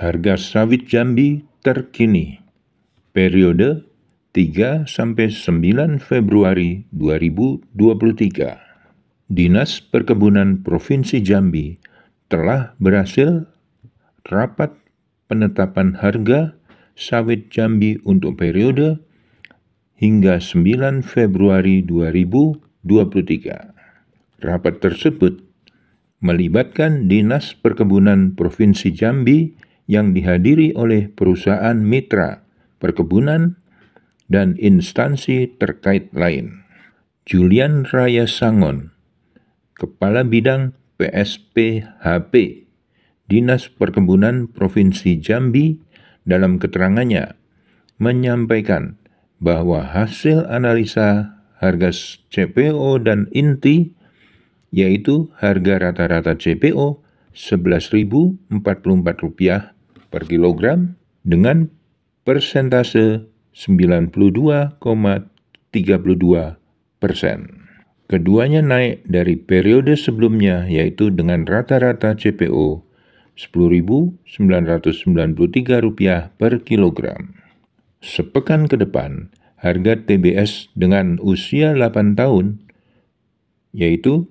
Harga sawit Jambi terkini periode 3 sampai 9 Februari 2023. Dinas Perkebunan Provinsi Jambi telah berhasil rapat penetapan harga sawit Jambi untuk periode hingga 9 Februari 2023. Rapat tersebut melibatkan Dinas Perkebunan Provinsi Jambi yang dihadiri oleh perusahaan mitra, perkebunan, dan instansi terkait lain. Julian Raya Sangon, Kepala Bidang PSPHP, Dinas Perkebunan Provinsi Jambi, dalam keterangannya menyampaikan bahwa hasil analisa harga CPO dan inti yaitu harga rata-rata CPO Rp11.044 per kilogram dengan persentase 92,32 persen. Keduanya naik dari periode sebelumnya yaitu dengan rata-rata CPO Rp10.993 per kilogram. Sepekan ke depan, harga TBS dengan usia 8 tahun yaitu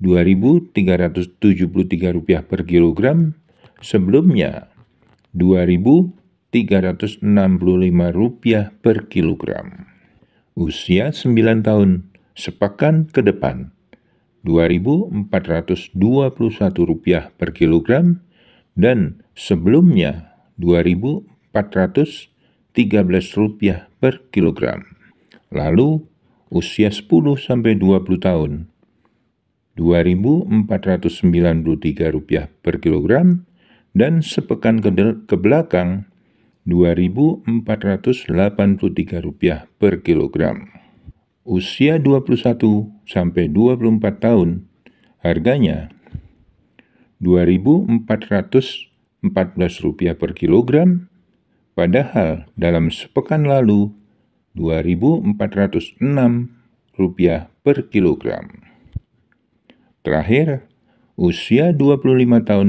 Rp2.373 per kilogram sebelumnya 2.365 rupiah per kilogram. Usia 9 tahun, sepakan ke depan. 2.421 rupiah per kilogram dan sebelumnya 2.413 rupiah per kilogram. Lalu usia 10 sampai 20 tahun 2.493 rupiah per kilogram dan sepekan ke, ke belakang Rp2.483 per kilogram. Usia 21 sampai 24 tahun, harganya Rp2.414 per kilogram, padahal dalam sepekan lalu Rp2.406 per kilogram. Terakhir, usia 25 tahun